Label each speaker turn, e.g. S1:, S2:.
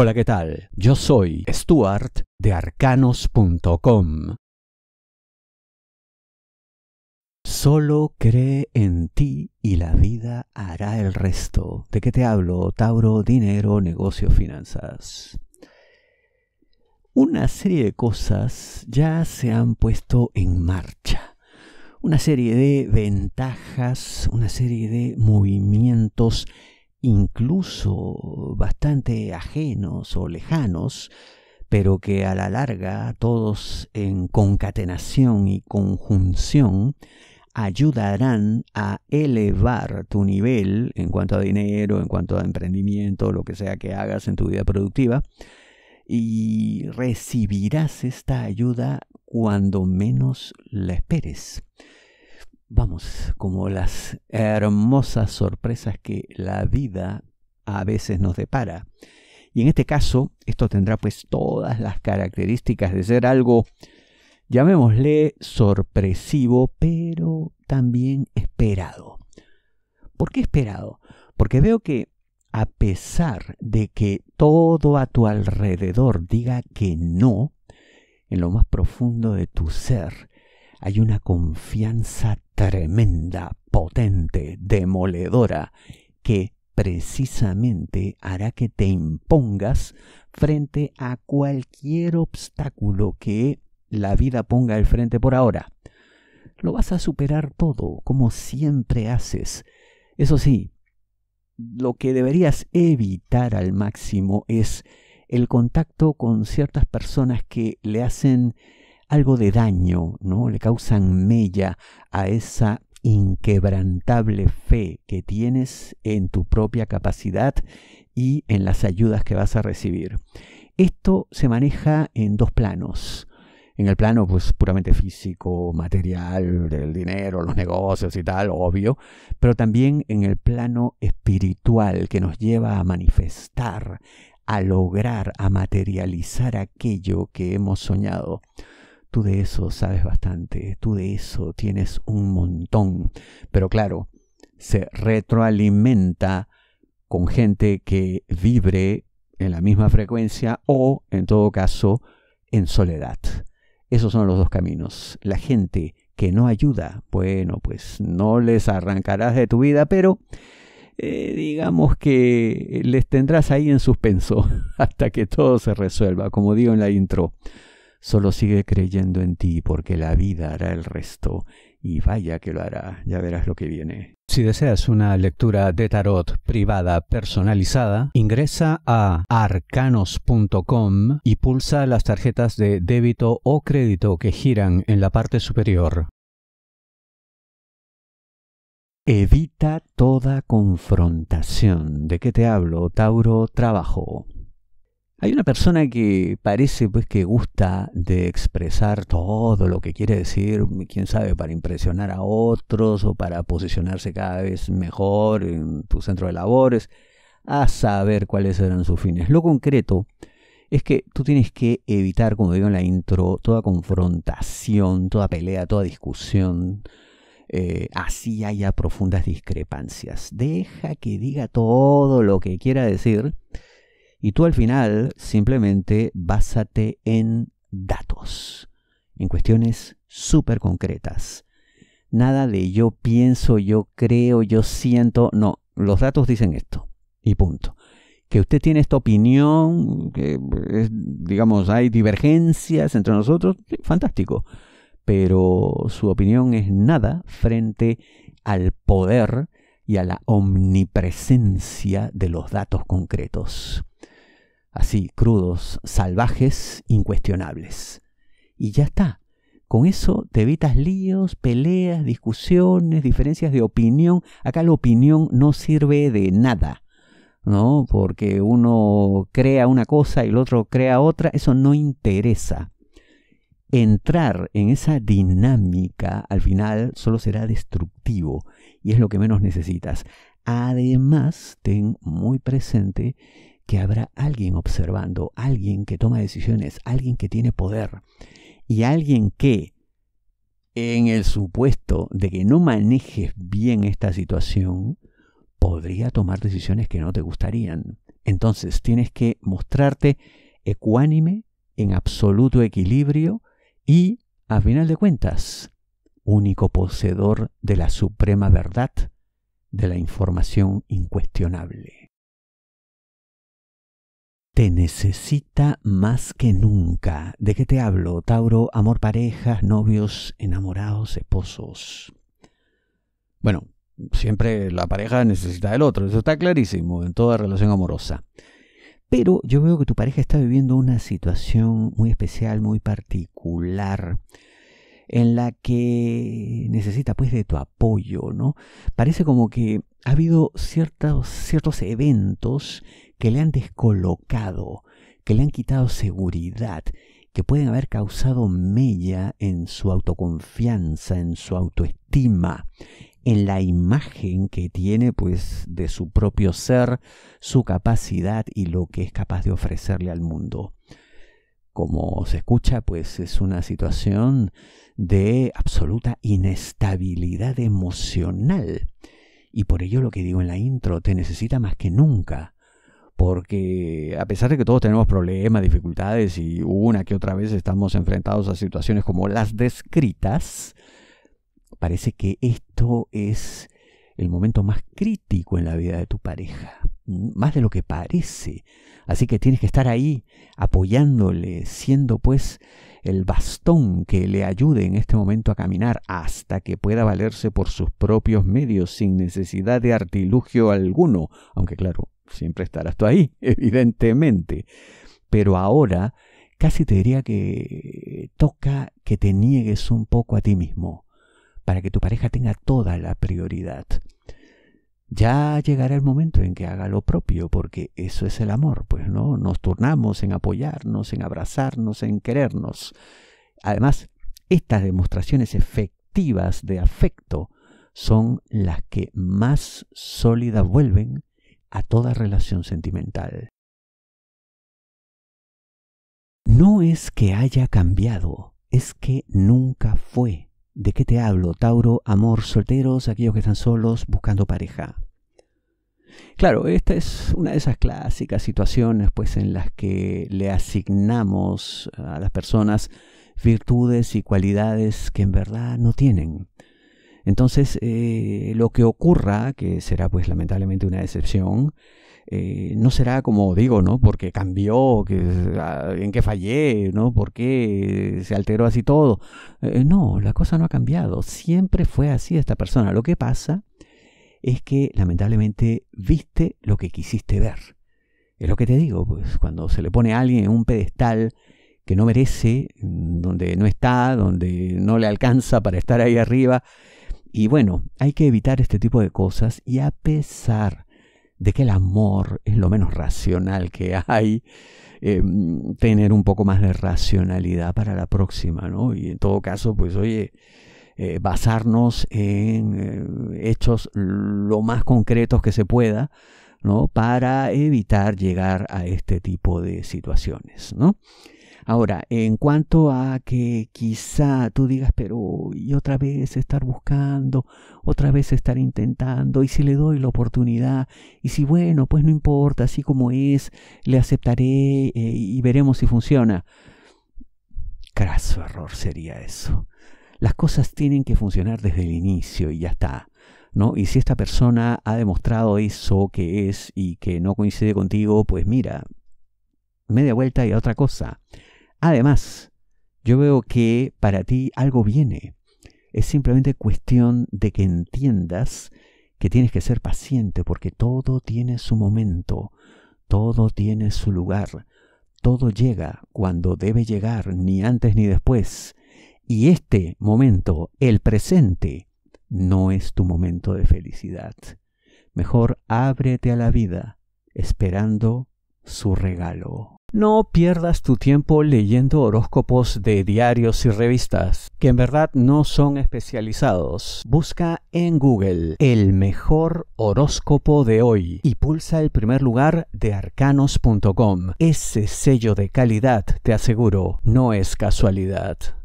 S1: Hola, ¿qué tal? Yo soy Stuart de arcanos.com. Solo cree en ti y la vida hará el resto. ¿De qué te hablo? Tauro, dinero, negocio, finanzas. Una serie de cosas ya se han puesto en marcha una serie de ventajas, una serie de movimientos incluso bastante ajenos o lejanos, pero que a la larga todos en concatenación y conjunción ayudarán a elevar tu nivel en cuanto a dinero, en cuanto a emprendimiento, lo que sea que hagas en tu vida productiva, y recibirás esta ayuda cuando menos la esperes. Vamos, como las hermosas sorpresas que la vida a veces nos depara. Y en este caso, esto tendrá pues todas las características de ser algo, llamémosle sorpresivo, pero también esperado. ¿Por qué esperado? Porque veo que a pesar de que todo a tu alrededor diga que no, en lo más profundo de tu ser, hay una confianza tremenda, potente, demoledora, que precisamente hará que te impongas frente a cualquier obstáculo que la vida ponga al frente por ahora. Lo vas a superar todo, como siempre haces. Eso sí, lo que deberías evitar al máximo es el contacto con ciertas personas que le hacen algo de daño, ¿no? Le causan mella a esa inquebrantable fe que tienes en tu propia capacidad y en las ayudas que vas a recibir. Esto se maneja en dos planos. En el plano pues, puramente físico, material, del dinero, los negocios y tal, obvio, pero también en el plano espiritual que nos lleva a manifestar, a lograr, a materializar aquello que hemos soñado. Tú de eso sabes bastante, tú de eso tienes un montón. Pero claro, se retroalimenta con gente que vibre en la misma frecuencia o, en todo caso, en soledad. Esos son los dos caminos. La gente que no ayuda, bueno, pues no les arrancarás de tu vida, pero eh, digamos que les tendrás ahí en suspenso hasta que todo se resuelva, como digo en la intro. Solo sigue creyendo en ti porque la vida hará el resto y vaya que lo hará, ya verás lo que viene. Si deseas una lectura de tarot privada personalizada, ingresa a arcanos.com y pulsa las tarjetas de débito o crédito que giran en la parte superior. Evita toda confrontación. ¿De qué te hablo, Tauro? Trabajo. Hay una persona que parece pues que gusta de expresar todo lo que quiere decir, quién sabe, para impresionar a otros o para posicionarse cada vez mejor en tu centro de labores, a saber cuáles eran sus fines. Lo concreto es que tú tienes que evitar, como digo en la intro, toda confrontación, toda pelea, toda discusión, eh, así haya profundas discrepancias. Deja que diga todo lo que quiera decir y tú al final simplemente básate en datos, en cuestiones súper concretas. Nada de yo pienso, yo creo, yo siento. No, los datos dicen esto. Y punto. Que usted tiene esta opinión, que digamos, hay divergencias entre nosotros, fantástico. Pero su opinión es nada frente al poder y a la omnipresencia de los datos concretos así crudos, salvajes, incuestionables. Y ya está. Con eso te evitas líos, peleas, discusiones, diferencias de opinión. Acá la opinión no sirve de nada, ¿no? Porque uno crea una cosa y el otro crea otra, eso no interesa. Entrar en esa dinámica al final solo será destructivo y es lo que menos necesitas. Además, ten muy presente que habrá alguien observando, alguien que toma decisiones, alguien que tiene poder y alguien que, en el supuesto de que no manejes bien esta situación, podría tomar decisiones que no te gustarían. Entonces tienes que mostrarte ecuánime, en absoluto equilibrio y, a final de cuentas, único poseedor de la suprema verdad, de la información incuestionable te necesita más que nunca. ¿De qué te hablo, Tauro? Amor, parejas, novios, enamorados, esposos. Bueno, siempre la pareja necesita del otro, eso está clarísimo en toda relación amorosa. Pero yo veo que tu pareja está viviendo una situación muy especial, muy particular, en la que necesita pues de tu apoyo, ¿no? Parece como que ha habido ciertos, ciertos eventos que le han descolocado, que le han quitado seguridad, que pueden haber causado mella en su autoconfianza, en su autoestima, en la imagen que tiene pues de su propio ser, su capacidad y lo que es capaz de ofrecerle al mundo. Como se escucha, pues es una situación de absoluta inestabilidad emocional. Y por ello lo que digo en la intro, te necesita más que nunca porque a pesar de que todos tenemos problemas, dificultades y una que otra vez estamos enfrentados a situaciones como las descritas, parece que esto es el momento más crítico en la vida de tu pareja, más de lo que parece. Así que tienes que estar ahí apoyándole, siendo pues el bastón que le ayude en este momento a caminar hasta que pueda valerse por sus propios medios sin necesidad de artilugio alguno, aunque claro, siempre estarás tú ahí, evidentemente. Pero ahora casi te diría que toca que te niegues un poco a ti mismo, para que tu pareja tenga toda la prioridad. Ya llegará el momento en que haga lo propio, porque eso es el amor, pues no, nos turnamos en apoyarnos, en abrazarnos, en querernos. Además, estas demostraciones efectivas de afecto son las que más sólidas vuelven a toda relación sentimental. No es que haya cambiado, es que nunca fue. ¿De qué te hablo, Tauro, amor, solteros, aquellos que están solos buscando pareja? Claro, esta es una de esas clásicas situaciones pues en las que le asignamos a las personas virtudes y cualidades que en verdad no tienen. Entonces, eh, lo que ocurra, que será pues lamentablemente una decepción, eh, no será como digo, ¿no? Porque cambió, que, ah, en qué fallé, ¿no? ¿Por qué se alteró así todo? Eh, no, la cosa no ha cambiado. Siempre fue así esta persona. Lo que pasa es que lamentablemente viste lo que quisiste ver. Es lo que te digo, pues cuando se le pone a alguien en un pedestal que no merece, mm, donde no está, donde no le alcanza para estar ahí arriba, y bueno, hay que evitar este tipo de cosas y a pesar de que el amor es lo menos racional que hay, em, tener un poco más de racionalidad para la próxima, ¿no? Y en todo caso, pues oye, eh, basarnos en eh, hechos lo más concretos que se pueda, ¿no? Para evitar llegar a este tipo de situaciones, ¿no? Ahora, en cuanto a que quizá tú digas, pero y otra vez estar buscando, otra vez estar intentando, y si le doy la oportunidad, y si bueno, pues no importa, así como es, le aceptaré eh, y veremos si funciona. Craso error sería eso. Las cosas tienen que funcionar desde el inicio y ya está. ¿No? Y si esta persona ha demostrado eso que es y que no coincide contigo, pues mira, media vuelta y otra cosa. Además, yo veo que para ti algo viene. Es simplemente cuestión de que entiendas que tienes que ser paciente porque todo tiene su momento, todo tiene su lugar, todo llega cuando debe llegar, ni antes ni después. Y este momento, el presente, no es tu momento de felicidad. Mejor ábrete a la vida esperando su regalo. No pierdas tu tiempo leyendo horóscopos de diarios y revistas, que en verdad no son especializados. Busca en Google el mejor horóscopo de hoy y pulsa el primer lugar de arcanos.com. Ese sello de calidad, te aseguro, no es casualidad.